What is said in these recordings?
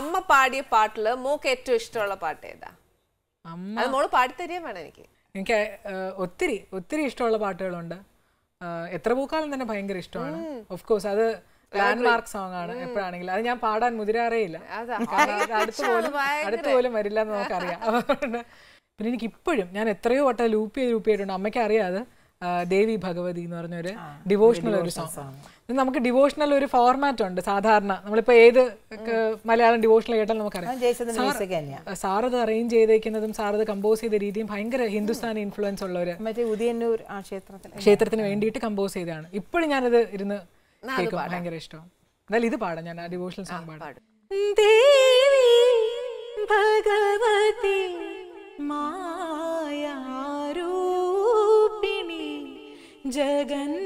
അമ്മ പാടിയ പാട്ടില് മോക്ക് ഏറ്റവും ഇഷ്ടമുള്ള പാട്ട് ഏതാ അത് മോള് പാടിത്തരികയും വേണം എനിക്ക് എനിക്ക് ഒത്തിരി ഒത്തിരി ഇഷ്ടമുള്ള പാട്ടുകളുണ്ട് എത്ര പൂക്കാലം തന്നെ ഭയങ്കര ഇഷ്ടമാണ് ഓഫ് കോഴ്സ് അത് ലാൻഡ് മാർക്ക് സോങ് ആണ് എപ്പോഴാണെങ്കിലും അത് ഞാൻ പാടാൻ മുതിരാറേയില്ല അടുത്ത് പോലും വരില്ല എന്ന് നമുക്കറിയാം പിന്നെ എനിക്ക് ഇപ്പോഴും ഞാൻ എത്രയോ വട്ടം ലൂപ്പ് ചെയ്ത് ലൂപ്പ് ചെയ്തിട്ടുണ്ട് അമ്മയ്ക്ക് അറിയാതെ ദേവി ഭഗവതി എന്ന് പറഞ്ഞൊരു ഡിവോഷണൽ ഒരു സോങ് നമുക്ക് ഡിവോഷണൽ ഒരു ഫോർമാറ്റ് ഉണ്ട് സാധാരണ നമ്മളിപ്പോ ഏത് മലയാളം ഡിവോഷണൽ കേട്ടാൽ നമുക്കറിയാം സാറത് അറേഞ്ച് ചെയ്തേക്കുന്നതും സാറത് കമ്പോസ് ചെയ്ത രീതിയും ഭയങ്കര ഹിന്ദുസ്ഥാനി ഇൻഫ്ലുവൻസ് ഉള്ള ഒരു ക്ഷേത്രത്തിന് വേണ്ടിയിട്ട് കമ്പോസ് ചെയ്തതാണ് ഇപ്പോഴും ഞാനത് ഇരുന്ന് കേൾക്കും ഭയങ്കര ഇഷ്ടമാണ് എന്നാലും ഇത് പാടാം ഞാൻ ആ ഡിവോഷണൽ സോങ് പാടാം ദേവി ഭഗവതി മാ जगन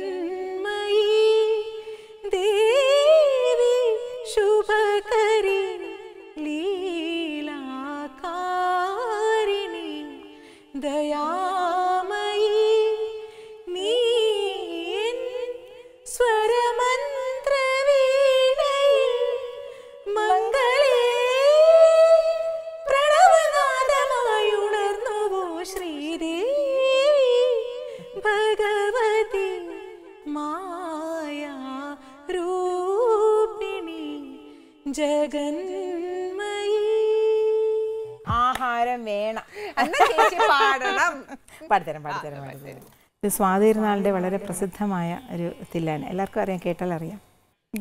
പാടിത്തരാം പാടിത്തരാം പാടിത്തരാം ഇത് സ്വാതിരുന്നാളിൻ്റെ വളരെ പ്രസിദ്ധമായ ഒരു തില്ലാണ് എല്ലാവർക്കും അറിയാം കേട്ടാൽ അറിയാം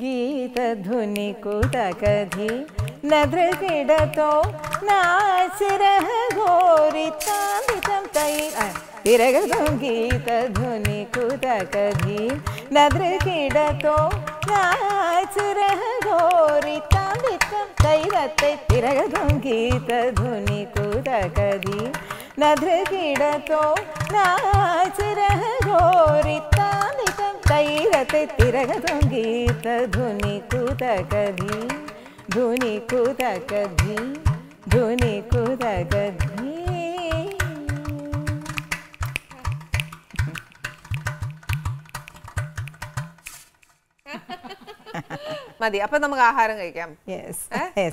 ഗീതധുനി കുതകധി നദ്രകിടത്തോ നാശിരഹ ഘോരിതാമിതം തൈർ തിരകതും ഗീതധുനി കുതകധി നദ്രകിടത്തോ നാശിരഹ ഘോരിതാമിതം തൈരത്തെ തിരകതും ഗീതധുനി കുതകധി न धृ गिडतो नाच रह गोरित नितं गीत ध्वनि कुतकदी ध्वनि कुतकदी ध्वनि कुतकदी മതി അപ്പൊ നമുക്ക് ആഹാരം കഴിക്കാം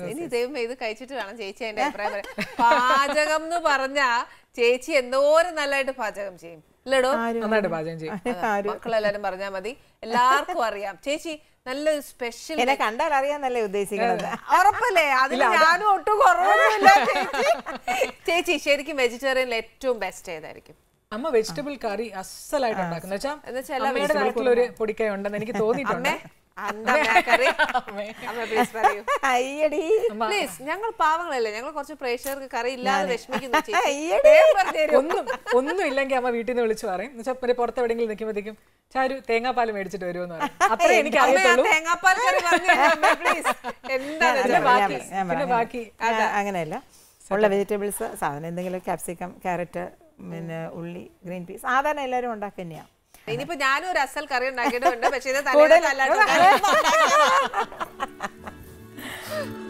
ഇനി ദൈവം ഇത് കഴിച്ചിട്ട് വേണം ചേച്ചി എന്റെ അഭിപ്രായം പാചകം എന്ന് പറഞ്ഞാ ചേച്ചി എന്തോരം നല്ലതായിട്ട് പാചകം ചെയ്യും ഇല്ലടോ നന്നായിട്ട് പാചകം ചെയ്യും മക്കളെല്ലാരും പറഞ്ഞാ മതി എല്ലാവർക്കും അറിയാം ചേച്ചി നല്ല സ്പെഷ്യൽ എന്നെ കണ്ടാൽ അറിയാന്നല്ലേ ഉദ്ദേശിക്കുന്നത് ഉറപ്പല്ലേ അതിൽ ഞാനും ഒട്ടും കുറവൊന്നുമില്ല ചേച്ചി ശരിക്കും വെജിറ്റേറിയനിൽ ഏറ്റവും ബെസ്റ്റ് ഏതായിരിക്കും അമ്മ വെജിറ്റബിൾ കറി അസലായിട്ട് ഉണ്ടാക്കുന്ന വെച്ചാൽ അമ്മയുടെ നാട്ടിലൊരു പൊടിക്കൈ ഉണ്ടെന്ന് എനിക്ക് തോന്നിയിട്ടുണ്ട് ഞങ്ങൾ പാവങ്ങളല്ലേ ഞങ്ങൾ കുറച്ച് പ്രേക്ഷകർക്ക് കറി ഇല്ലാതെ വിഷമിക്കുന്നു ഒന്നും ഒന്നും ഇല്ലെങ്കിൽ അമ്മ വീട്ടിൽ നിന്ന് വിളിച്ചു പറയും എന്നുവെച്ചാൽ പുറത്ത് എവിടെയെങ്കിലും നിൽക്കുമ്പോഴത്തേക്കും ചാരു തേങ്ങാപ്പാൽ മേടിച്ചിട്ട് വരുമെന്ന് പറയും അത്രേ എനിക്ക് അറിയത്തുള്ളൂ ബാക്കി അങ്ങനെയല്ല ഉള്ള വെജിറ്റബിൾസ് സാധനം എന്തെങ്കിലും ക്യാപ്സിക്കം ക്യാരറ്റ് പിന്നെ ഉള്ളി ഗ്രീൻ പീസ് സാധാരണ എല്ലാവരും ഉണ്ടാക്കുക തന്നെയാണ് ഇനിയിപ്പോ ഞാനും ഒരു അസൽ കറി ഉണ്ടാക്കിയിട്ടുണ്ട് പക്ഷേ ഇത് തലേ അല്ലാണ്ട്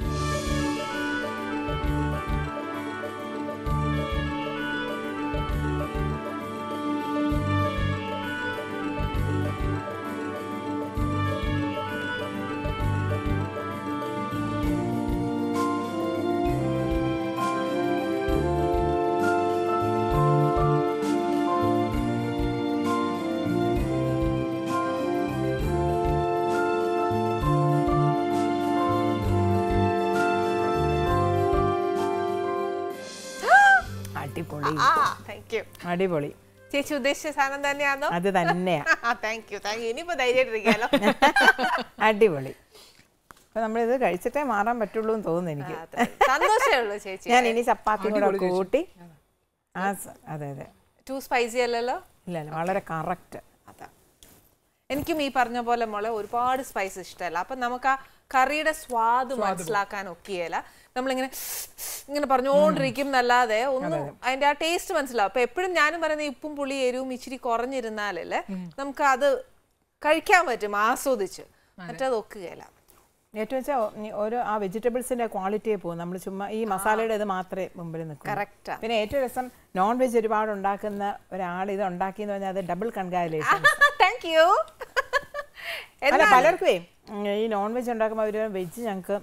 അടിപൊളി ചേച്ചി ഉദ്ദേശിച്ച സാധനം തന്നെയാണോ അത് തന്നെയാ അടിപൊളി അപ്പൊ നമ്മളിത് കഴിച്ചിട്ടേ മാറാൻ പറ്റുള്ളൂ എന്ന് തോന്നുന്നു എനിക്ക് ഉള്ളൂ ചേച്ചി ഞാൻ ഇനി ചപ്പാത്തി കൂട്ടി ആ അതെ അതെ ടു സ്പൈസി അല്ലല്ലോ ഇല്ല വളരെ കറക്റ്റ് എനിക്കും ഈ പറഞ്ഞ പോലെ മോളെ ഒരുപാട് സ്പൈസ് ഇഷ്ടമല്ല അപ്പൊ നമുക്ക് ആ കറിയുടെ സ്വാദ് മനസ്സിലാക്കാൻ ഒക്കെയല്ല നമ്മളിങ്ങനെ ഇങ്ങനെ പറഞ്ഞുകൊണ്ടിരിക്കും എന്നല്ലാതെ ഒന്നും അതിന്റെ ആ ടേസ്റ്റ് മനസ്സിലാവും അപ്പൊ എപ്പോഴും ഞാനും പറയുന്ന ഉപ്പും പുളി എരിവും ഇച്ചിരി കുറഞ്ഞിരുന്നാലല്ലേ നമുക്ക് അത് കഴിക്കാൻ പറ്റും ആസ്വദിച്ച് മറ്റത് ഒക്കുകയില്ല ഏറ്റവും വെച്ചാൽ ഓരോ ആ വെജിറ്റബിൾസിന്റെ ക്വാളിറ്റിയെ പോകും നമ്മൾ ചുമ്മാ ഈ മസാലയുടെ ഇത് മാത്രമേ മുമ്പിൽ നിൽക്കൂ കറക്റ്റ് പിന്നെ ഏറ്റവും രസം നോൺ വെജ് ഒരുപാട് ഉണ്ടാക്കുന്ന ഒരാൾ ഇത് ഉണ്ടാക്കി എന്ന് പറഞ്ഞാൽ അത് ഡബിൾ കൺഗ്രാജുലേഷൻ താങ്ക് യു അല്ല പലർക്കുവേ ഈ നോൺ വെജ് ഉണ്ടാക്കുമ്പോൾ അവർ വെജ് ഞങ്ങൾക്ക്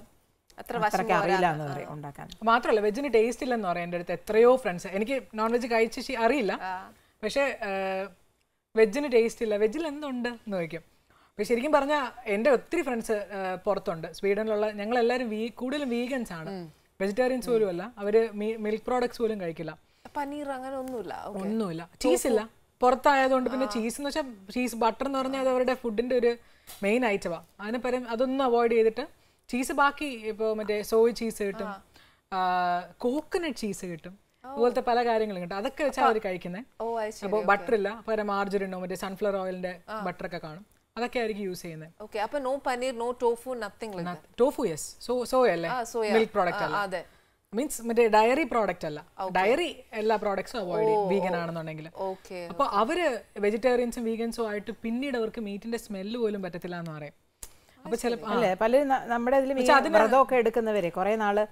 മാത്രല്ല വെജിന് ടേസ്റ്റ് ഇല്ലെന്ന് പറയാം എൻ്റെ അടുത്ത് എത്രയോ ഫ്രണ്ട്സ് എനിക്ക് നോൺ വെജ് കഴിച്ച് അറിയില്ല പക്ഷേ വെജിന് ടേസ്റ്റ് ഇല്ല വെജിൽ എന്തുണ്ട് എന്ന് ചോദിക്കും അപ്പോൾ ശരിക്കും പറഞ്ഞാൽ എൻ്റെ ഒത്തിരി ഫ്രണ്ട്സ് പുറത്തുണ്ട് സ്വീഡനിലുള്ള ഞങ്ങളെല്ലാവരും വീ കൂടുതലും വീഗൻസ് ആണ് വെജിറ്റേറിയൻസ് പോലും അല്ല അവർ മിൽക്ക് പ്രോഡക്ട്സ് പോലും കഴിക്കില്ല പനീർ അങ്ങനെ ഒന്നുമില്ല ഒന്നുമില്ല ചീസ് ഇല്ല പുറത്തായതുകൊണ്ട് പിന്നെ ചീസ് എന്ന് വെച്ചാൽ ചീസ് ബട്ടർ എന്ന് പറഞ്ഞാൽ അത് അവരുടെ ഫുഡിൻ്റെ ഒരു മെയിൻ ഐറ്റമാണ് അതിനെ പരം അതൊന്നും അവോയ്ഡ് ചെയ്തിട്ട് ചീസ് ബാക്കി ഇപ്പോൾ മറ്റേ സോയ് ചീസ് കിട്ടും കോക്കനട്ട് ചീസ് കിട്ടും അതുപോലത്തെ പല കാര്യങ്ങളും കിട്ടും അതൊക്കെ വെച്ചാൽ അവർ കഴിക്കുന്നത് അപ്പോൾ ബട്ടർ ഇല്ല പരം മാർജറിനോ മറ്റേ സൺഫ്ലവർ ഓയിലിൻ്റെ ബട്ടറൊക്കെ കാണും അതൊക്കെ ആയിരിക്കും യൂസ് ചെയ്യുന്നത് no paneer no tofu nothing tofu so soya അല്ലേ ah, ah, മിൽക്ക് പ്രോഡക്റ്റ് അല്ല അതെ മീൻസ് മറ്റേ ഡയറി പ്രോഡക്റ്റ് അല്ല ഡയറി എല്ലാ പ്രോഡക്ട്സും അവോയ്ഡ് ചെയ്യും വീഗൻ oh, ആണെന്നുണ്ടെങ്കിൽ അപ്പോൾ അവര് വെജിറ്റേറിയൻസും വീഗൻസും ആയിട്ട് പിന്നീട് അവർക്ക് മീറ്റിന്റെ സ്മെല്ല് പോലും പറ്റത്തില്ല എന്ന് പറയും അപ്പൊ ചിലപ്പോൾ പലരും നമ്മുടെ ഇതിൽ വ്രതമൊക്കെ എടുക്കുന്നവരെ കുറെ നാള്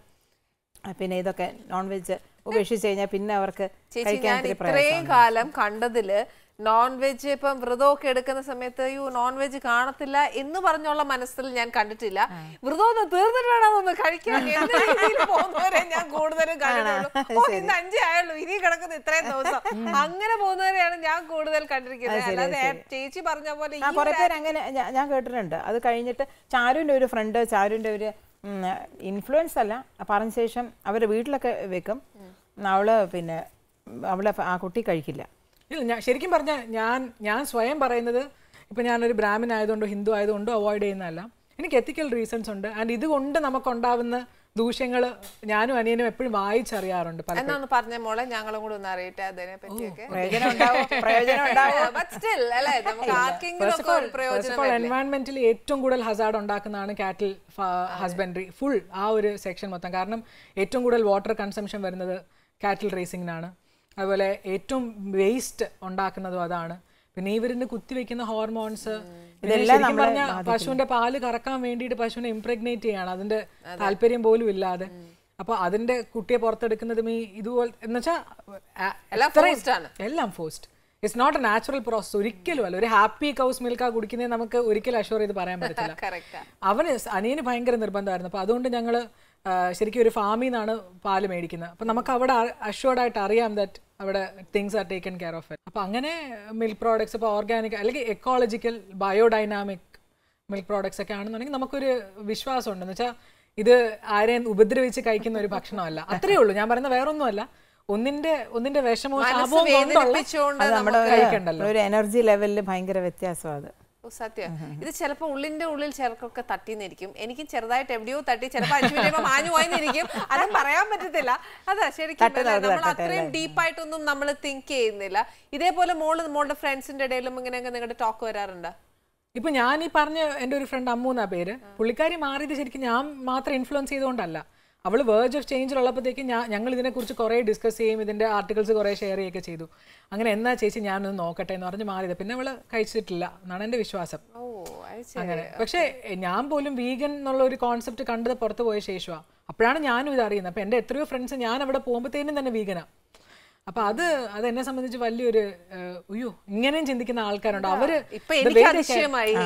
പിന്നെ ഇതൊക്കെ നോൺ വെജ് ഉപേക്ഷിച്ച് കഴിഞ്ഞാൽ പിന്നെ അവർക്ക് ഇത്രയും കാലം കണ്ടതില് നോൺ വെജ് ഇപ്പം വ്രതമൊക്കെ എടുക്കുന്ന സമയത്ത് അയ്യോ നോൺ വെജ് കാണത്തില്ല എന്ന് പറഞ്ഞുള്ള മനസ്സിൽ ഞാൻ കണ്ടിട്ടില്ല വ്രതം ഒന്ന് തീർന്നിട്ട് വേണം ഒന്ന് കഴിക്കാൻ എന്ന രീതിയിൽ പോകുന്നവരെ ഞാൻ കൂടുതലും കണ്ടിട്ടുള്ളൂ ഇന്ന് അഞ്ചേ ആയുള്ളൂ ഇനി കിടക്കുന്ന ഇത്രയും ദിവസം അങ്ങനെ പോകുന്നവരെയാണ് ഞാൻ കൂടുതൽ കണ്ടിരിക്കുന്നത് അല്ലാതെ ചേച്ചി പറഞ്ഞ പോലെ കുറെ പേര് അങ്ങനെ ഞാൻ കേട്ടിട്ടുണ്ട് അത് കഴിഞ്ഞിട്ട് ചാരുവിന്റെ ഒരു ഫ്രണ്ട് ചാരുവിന്റെ ഒരു ഇൻഫ്ലുവൻസ് അല്ല പറഞ്ഞ ശേഷം അവരുടെ വീട്ടിലൊക്കെ വെക്കും അവള് പിന്നെ അവളെ ആ കുട്ടി കഴിക്കില്ല ഇല്ല ഞാൻ ശരിക്കും പറഞ്ഞാൽ ഞാൻ ഞാൻ സ്വയം പറയുന്നത് ഇപ്പം ഞാനൊരു ബ്രാഹ്മിൻ ആയതുകൊണ്ടോ ഹിന്ദു ആയതുകൊണ്ടോ അവോയ്ഡ് ചെയ്യുന്നതല്ല എനിക്ക് എത്തിക്കൽ റീസൺസ് ഉണ്ട് ആൻഡ് ഇതുകൊണ്ട് നമുക്കുണ്ടാവുന്ന ദൂഷ്യങ്ങൾ ഞാനും അനിയനും എപ്പോഴും വായിച്ചറിയാറുണ്ട് എന്നാന്ന് മോളെ ഞങ്ങളും കൂടെ ഒന്ന് എൻവയൺമെന്റിൽ ഏറ്റവും കൂടുതൽ ഹസാർഡ് ഉണ്ടാക്കുന്നതാണ് കാറ്റിൽ ഹസ്ബൻഡറി ഫുൾ ആ ഒരു സെക്ഷൻ മൊത്തം കാരണം ഏറ്റവും കൂടുതൽ വാട്ടർ കൺസംഷൻ വരുന്നത് കാറ്റിൽ റേസിംഗിനാണ് അതുപോലെ ഏറ്റവും വേസ്റ്റ് ഉണ്ടാക്കുന്നതും അതാണ് പിന്നെ ഇവരിന് കുത്തിവെക്കുന്ന ഹോർമോൺസ് നമ്മൾ പറഞ്ഞ പശുവിന്റെ പാല് കറക്കാൻ വേണ്ടിയിട്ട് പശുവിനെ ഇംപ്രഗ്നേറ്റ് ചെയ്യാണ് അതിന്റെ താല്പര്യം പോലും ഇല്ലാതെ അപ്പൊ അതിന്റെ കുട്ടിയെ പുറത്തെടുക്കുന്നതും ഈ ഇതുപോലെ എന്നുവെച്ചാൽ എല്ലാം forced it's not a natural process ഒരിക്കലും അല്ല ഒരു ഹാപ്പി കൗസ് മിൽക്കാ കുടിക്കുന്നേ നമുക്ക് ഒരിക്കലും അഷുവർ ചെയ്ത് പറയാൻ പറ്റത്തില്ല അവന് അനിയന് ഭയങ്കര നിർബന്ധമായിരുന്നു അപ്പൊ അതുകൊണ്ട് ഞങ്ങള് ശരിക്കും ഒരു ഫാമിൽ നിന്നാണ് പാല് മേടിക്കുന്നത് അപ്പം നമുക്ക് അവിടെ അഷ്വേർഡായിട്ട് അറിയാം ദാറ്റ് അവിടെ things are taken care of it അപ്പം അങ്ങനെ മിൽക്ക് പ്രോഡക്ട്സ് ഇപ്പോൾ ഓർഗാനിക് അല്ലെങ്കിൽ എക്കോളജിക്കൽ ബയോഡൈനാമിക് മിൽക്ക് പ്രോഡക്ട്സ് ഒക്കെ ആണെന്നുണ്ടെങ്കിൽ നമുക്കൊരു വിശ്വാസം ഉണ്ടെന്ന് വെച്ചാൽ ഇത് ആരെയും ഉപദ്രവിച്ച് കഴിക്കുന്ന ഒരു ഭക്ഷണമല്ല അത്രയേ ഉള്ളൂ ഞാൻ പറയുന്ന വേറൊന്നുമല്ല ഒന്നിന്റെ ഒന്നിന്റെ വിഷമോ ശാപവും കഴിക്കണ്ടല്ലോ ഒരു എനർജി ലെവലിൽ ഭയങ്കര വ്യത്യാസമാണ് സത്യം ഇത് ചിലപ്പോ ഉള്ളിന്റെ ഉള്ളിൽ ചിലർക്കൊക്കെ തട്ടിന്നിരിക്കും എനിക്ക് ചെറുതായിട്ട് എവിടെയോ തട്ടി ചിലപ്പോ അഞ്ചു മിനിറ്റ് മാഞ്ഞു പോയിന്നിരിക്കും അതും പറയാൻ പറ്റത്തില്ല അതാ ശരിക്കും നമ്മൾ അത്രയും ഡീപ്പായിട്ടൊന്നും നമ്മൾ തിങ്ക് ചെയ്യുന്നില്ല ഇതേപോലെ മോള് മോളുടെ ഫ്രണ്ട്സിന്റെ ഇടയിലും ഇങ്ങനെ നിങ്ങളുടെ ടോക്ക് വരാറുണ്ട് ഇപ്പൊ ഞാൻ ഈ പറഞ്ഞ എൻ്റെ ഒരു ഫ്രണ്ട് അമ്മൂന്നാ പേര് പുള്ളിക്കാരി മാറിയത് ശരിക്കും ഞാൻ മാത്രം ഇൻഫ്ലുവൻസ് ചെയ്തുകൊണ്ടല്ല അവൾ വേർജ് ഓഫ് ചേഞ്ചിലുള്ളപ്പോഴത്തേക്ക് ഞാൻ ഞങ്ങൾ ഇതിനെക്കുറിച്ച് കുറേ ഡിസ്കസ് ചെയ്യും ഇതിൻ്റെ ആർട്ടിക്കിൾസ് കുറേ ഷെയർ ചെയ്യുകയൊക്കെ ചെയ്തു അങ്ങനെ എന്നാ ചേച്ചി ഞാനൊന്ന് നോക്കട്ടെ എന്ന് പറഞ്ഞ് മാറിയത് പിന്നെ അവൾ കഴിച്ചിട്ടില്ല എന്നാണ് എൻ്റെ വിശ്വാസം അങ്ങനെ പക്ഷേ ഞാൻ പോലും വീഗൻ എന്നുള്ള ഒരു കോൺസെപ്റ്റ് കണ്ടത് പുറത്ത് പോയ ശേഷമാണ് അപ്പോഴാണ് ഞാനും ഇത് അറിയുന്നത് അപ്പോൾ എൻ്റെ എത്രയോ ഫ്രണ്ട്സ് ഞാൻ അവിടെ പോകുമ്പോഴത്തേനും തന്നെ വീഗനാണ് അപ്പൊ അത് അത് എന്നെ സംബന്ധിച്ച് വലിയൊരു അയ്യോ ഇങ്ങനെയും ചിന്തിക്കുന്ന ആൾക്കാരുണ്ട് അവര്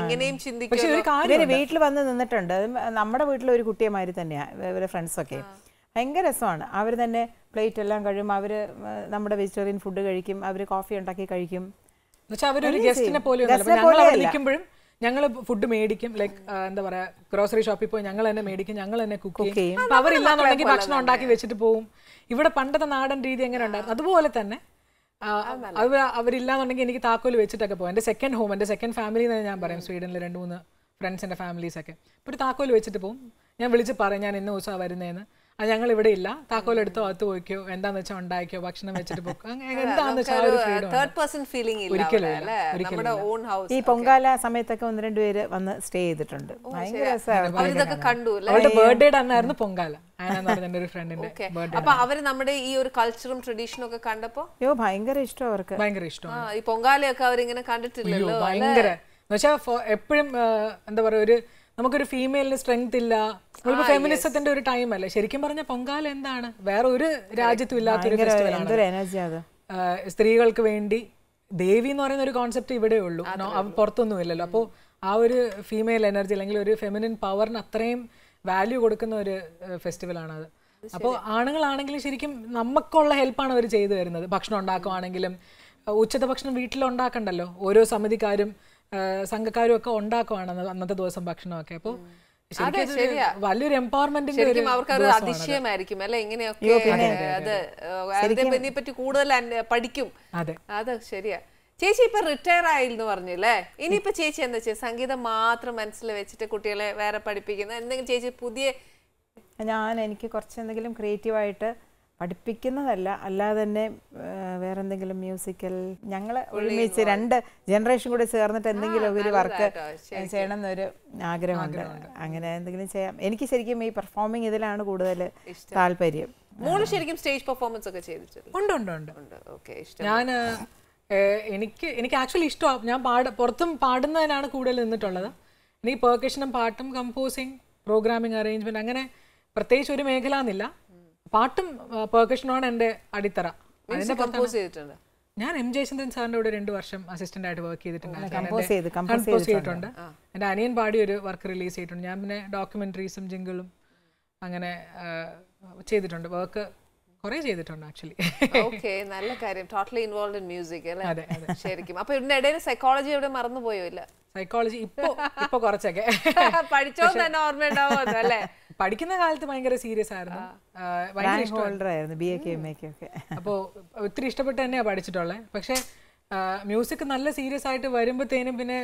ഇങ്ങനെയും വീട്ടിൽ വന്ന് നിന്നിട്ടുണ്ട് നമ്മുടെ വീട്ടിലെ ഒരു കുട്ടിയമാതിരി തന്നെയാ ഫ്രണ്ട്സ് ഫ്രണ്ട്സൊക്കെ ഭയങ്കര രസമാണ് അവർ തന്നെ പ്ലേറ്റ് എല്ലാം കഴിയും അവർ നമ്മുടെ വെജിറ്റേറിയൻ ഫുഡ് കഴിക്കും അവർ കോഫി ഉണ്ടാക്കി കഴിക്കും പോലെ നിൽക്കുമ്പോഴും ഞങ്ങൾ ഫുഡ് മേടിക്കും ലൈക്ക് എന്താ പറയാ ഗ്രോസറി ഷോപ്പിൽ പോയി ഞങ്ങൾ തന്നെ മേടിക്കും ഞങ്ങൾ തന്നെ കുക്ക് ചെയ്യും അപ്പൊ അവരില്ലാന്നുണ്ടെങ്കിൽ ഭക്ഷണം ഉണ്ടാക്കി വെച്ചിട്ട് പോവും ഇവിടെ പണ്ടത്തെ നാടൻ രീതി എങ്ങനെ ഉണ്ടായിരുന്നു അതുപോലെ തന്നെ അത് അവരില്ലാന്നുണ്ടെങ്കിൽ എനിക്ക് താക്കോൽ വെച്ചിട്ടൊക്കെ പോകും എന്റെ സെക്കൻഡ് ഹോം എന്റെ സെക്കൻഡ് ഫാമിലി എന്ന് ഞാൻ പറയും സ്വീഡനിൽ രണ്ട് മൂന്ന് ഫ്രണ്ട്സിന്റെ ഫാമിലീസ് ഒക്കെ ഒരു താക്കോൽ വെച്ചിട്ട് പോകും ഞാൻ വിളിച്ച് പറയും ഞാൻ ഇന്ന ദിവസമാണ് വരുന്നതെന്ന് അത് ഞങ്ങൾ ഇവിടെ ഇല്ല താക്കോൽ എടുത്തോ അകത്ത് പോയിക്കോ എന്താന്ന് വെച്ചാൽ ഉണ്ടാക്കിയോ ഭക്ഷണം വെച്ചിട്ട് പോക്കോ uh, ഈ പൊങ്കാല സമയത്തൊക്കെ ഒന്ന് രണ്ട് പേര് വന്ന് സ്റ്റേ ചെയ്തിട്ടുണ്ട് ബർത്ത്ഡേയുടെ അന്നായിരുന്നു പൊങ്കാല ഒരു ഫ്രണ്ടിന്റെ അപ്പൊ അവര് നമ്മുടെ ഈ ഒരു കൾച്ചറും ട്രഡീഷനും ഒക്കെ കണ്ടപ്പോ അയ്യോ ഭയങ്കര ഇഷ്ടം അവർക്ക് ഭയങ്കര ഇഷ്ടം ഈ പൊങ്കാലയൊക്കെ അവരിങ്ങനെ കണ്ടിട്ടില്ലല്ലോ ഭയങ്കര എന്നുവെച്ചാൽ എപ്പോഴും എന്താ പറയാ ഒരു നമുക്കൊരു ഫീമെയിലിന് സ്ട്രെങ്ത് ഇല്ല ഫെമിനിസത്തിന്റെ ah, ഒരു ടൈം അല്ലേ ശരിക്കും പറഞ്ഞ പൊങ്കാല എന്താണ് വേറെ ഒരു രാജ്യത്തും ഇല്ലാത്തൊരു ഫെസ്റ്റിവലാണ് സ്ത്രീകൾക്ക് വേണ്ടി ദേവി എന്ന് പറയുന്ന ഒരു കോൺസെപ്റ്റ് ഇവിടെ ഉള്ളൂ പുറത്തൊന്നും ഇല്ലല്ലോ അപ്പോൾ ആ ഒരു ഫീമെയിൽ എനർജി അല്ലെങ്കിൽ ഒരു ഫെമിനിൻ പവറിന് അത്രയും വാല്യൂ കൊടുക്കുന്ന ഒരു ഫെസ്റ്റിവലാണ് അത് അപ്പോൾ ആണുങ്ങളാണെങ്കിലും ശരിക്കും നമുക്കുള്ള ഹെൽപ്പാണ് അവർ ചെയ്തു വരുന്നത് ഭക്ഷണം ഉണ്ടാക്കുവാണെങ്കിലും ഉച്ചത്തെ ഭക്ഷണം വീട്ടിലുണ്ടാക്കണ്ടല്ലോ ഓരോ സമിതിക്കാരും സംഘക്കാരും ഒക്കെ ഉണ്ടാക്കുവാണ് അന്നത്തെ ദിവസം ഭക്ഷണമൊക്കെ അപ്പോൾ വലിയൊരു എംപവർമെന്റ് അവർക്ക് അതിശയമായിരിക്കും അല്ലെ ഇങ്ങനെയൊക്കെ അത് അതിനെ പറ്റി കൂടുതൽ പഠിക്കും അത് ശരിയാ ചേച്ചി ഇപ്പൊ റിട്ടയർ ആയിരുന്നു അല്ലേ ഇനിയിപ്പൊ ചേച്ചി എന്താ ചെയ്യുക സംഗീതം മാത്രം മനസ്സിൽ വെച്ചിട്ട് കുട്ടികളെ വേറെ പഠിപ്പിക്കുന്ന എന്തെങ്കിലും ചേച്ചി പുതിയ ഞാൻ എനിക്ക് കുറച്ച് എന്തെങ്കിലും ക്രിയേറ്റീവായിട്ട് പഠിപ്പിക്കുന്നതല്ല അല്ലാതെ തന്നെ വേറെ എന്തെങ്കിലും മ്യൂസിക്കൽ ഞങ്ങൾ ഒരുമിച്ച് രണ്ട് ജനറേഷൻ കൂടി ചേർന്നിട്ട് എന്തെങ്കിലും ഒരു വർക്ക് ചെയ്യണം എന്നൊരു ആഗ്രഹമുണ്ട് അങ്ങനെ എന്തെങ്കിലും ചെയ്യാം എനിക്ക് ശരിക്കും ഈ പെർഫോമിങ് ഇതിലാണ് കൂടുതൽ താല്പര്യം മൂന്ന് ശരിക്കും സ്റ്റേജ് പെർഫോമൻസ് ഒക്കെ ചെയ്തിട്ടുണ്ട് ഉണ്ട് ഉണ്ട് ഉണ്ട് ഞാൻ എനിക്ക് എനിക്ക് ആക്ച്വലി ഇഷ്ടമാണ് ഞാൻ പാട പുറത്തും പാടുന്നതിനാണ് കൂടുതൽ നിന്നിട്ടുള്ളത് എനിക്ക് പെർക്കഷനും പാട്ടും കമ്പോസിങ് പ്രോഗ്രാമിംഗ് അറേഞ്ച്മെന്റ് അങ്ങനെ പ്രത്യേകിച്ച് ഒരു മേഖല എന്നില്ല പാട്ടും പെർക്കഷനുമാണ് എൻ്റെ അടിത്തറ ചെയ്തിട്ടുണ്ട് ഞാൻ എം ജയശന്ദ്രൻ സാറിന്റെ കൂടെ രണ്ട് വർഷം അസിസ്റ്റന്റ് ആയിട്ട് വർക്ക് ചെയ്തിട്ടുണ്ട് കമ്പോസ് ചെയ്തിട്ടുണ്ട് എൻ്റെ അനിയൻ പാടി ഒരു വർക്ക് റിലീസ് ചെയ്തിട്ടുണ്ട് ഞാൻ പിന്നെ ഡോക്യുമെന്ററീസും ജിങ്കിളും അങ്ങനെ ചെയ്തിട്ടുണ്ട് വർക്ക് കുറെ ചെയ്തിട്ടുണ്ട് ആക്ച്വലി ഓക്കെ നല്ല കാര്യം ടോട്ടലി ഇൻവോൾവ് ഇൻ മ്യൂസിക് അല്ലേ അതെ അതെ ശരിക്കും അപ്പൊ ഇതിന്റെ ഇടയിൽ സൈക്കോളജി എവിടെ പോയോ ഇല്ല സൈക്കോളജി ഇപ്പോ ഇപ്പൊ കുറച്ചൊക്കെ പഠിച്ചോ തന്നെ ഓർമ്മ ഉണ്ടാവുമല്ലോ അല്ലേ പഠിക്കുന്ന കാലത്ത് ഭയങ്കര സീരിയസ് ആയിരുന്നു ഭയങ്കര ഇഷ്ടമായിരുന്നു B A K M A K ഒക്കെ അപ്പോൾ ഒത്തിരി ഇഷ്ടപ്പെട്ട് തന്നെയാണ് പഠിച്ചിട്ടുള്ളത് പക്ഷേ മ്യൂസിക് നല്ല സീരിയസ് ആയിട്ട് വരുമ്പോഴത്തേനും പിന്നെ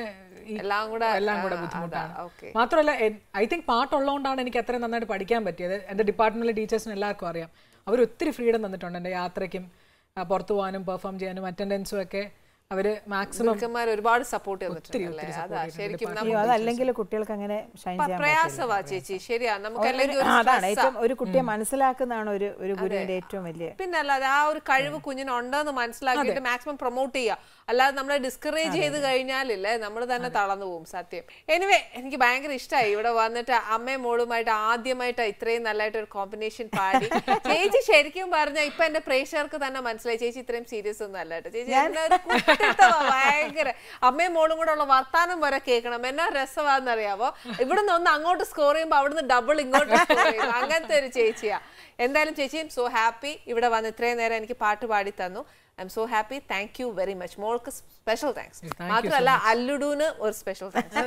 എല്ലാം കൂടെ ബുദ്ധിമുട്ടാണ് മാത്രമല്ല ഐ തിങ്ക് പാട്ടുള്ളതുകൊണ്ടാണ് എനിക്ക് അത്രയും നന്നായിട്ട് പഠിക്കാൻ പറ്റിയത് എന്റെ ഡിപ്പാർട്ട്മെന്റിലെ ടീച്ചേഴ്സിന് എല്ലാവർക്കും അറിയാം അവരൊത്തിരി ഫ്രീഡം തന്നിട്ടുണ്ട് എൻ്റെ യാത്രയ്ക്കും പുറത്തു പോകാനും പെർഫോം ചെയ്യാനും അറ്റൻഡൻസും ഒക്കെ അവര് മാക്സിമം ഒരുപാട് സപ്പോർട്ട് തന്നിട്ടുണ്ട് അതല്ലെങ്കിൽ കുട്ടികൾക്ക് അങ്ങനെ പ്രയാസമാ ചേച്ചി ശരിയാ നമുക്ക് ഒരു കുട്ടിയെ മനസ്സിലാക്കുന്നതാണ് ഒരു ഒരു ഗുരുവിന്റെ ഏറ്റവും വലിയ പിന്നെ അല്ലാതെ ആ ഒരു കഴിവ് ഉണ്ടെന്ന് മനസ്സിലാക്കിയിട്ട് മാക്സിമം പ്രൊമോട്ട് ചെയ്യുക അല്ലാതെ നമ്മളെ ഡിസ്കറേജ് ചെയ്ത് കഴിഞ്ഞാലല്ലേ നമ്മൾ തന്നെ തളർന്നു പോകും സത്യം എനിവേ എനിക്ക് ഭയങ്കര ഇഷ്ടമായി ഇവിടെ വന്നിട്ട് അമ്മയും മോളുമായിട്ട് ആദ്യമായിട്ട് ഇത്രയും നല്ലതായിട്ട് ഒരു കോമ്പിനേഷൻ പാടി ചേച്ചി ശരിക്കും പറഞ്ഞ ഇപ്പൊ എന്റെ പ്രേക്ഷകർക്ക് തന്നെ മനസ്സിലായി ചേച്ചി ഇത്രയും സീരിയസ് ഒന്നും അല്ല ചേച്ചി ഭയങ്കര അമ്മയും മോളും കൂടെ ഉള്ള വർത്താനം വരെ കേൾക്കണം എന്നാ രസമാണെന്നറിയാവോ ഇവിടുന്ന് ഒന്ന് അങ്ങോട്ട് സ്കോർ ചെയ്യുമ്പോൾ അവിടുന്ന് ഡബിൾ ഇങ്ങോട്ട് അങ്ങനത്തെ ഒരു ചേച്ചിയാ എന്തായാലും ചേച്ചിയും സോ ഹാപ്പി ഇവിടെ വന്ന് ഇത്രയും നേരം എനിക്ക് പാട്ട് പാടി തന്നു I'm so happy thank you very much മോൾക്ക് സ്പെഷ്യൽ താങ്ക്സ് മാത്രമല്ല അല്ലുഡൂന് ഒരു സ്പെഷ്യൽ താങ്ക്സ്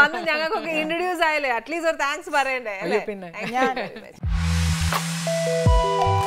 വന്ന് ഞങ്ങൾക്കൊക്കെ ഇൻട്രൊഡ്യൂസ് ആയാലേ അറ്റ്ലീസ്റ്റ് ഒരു താങ്ക്സ് പറയണ്ടേ അല്ലേ താങ്ക് യു വെരി മച്ച്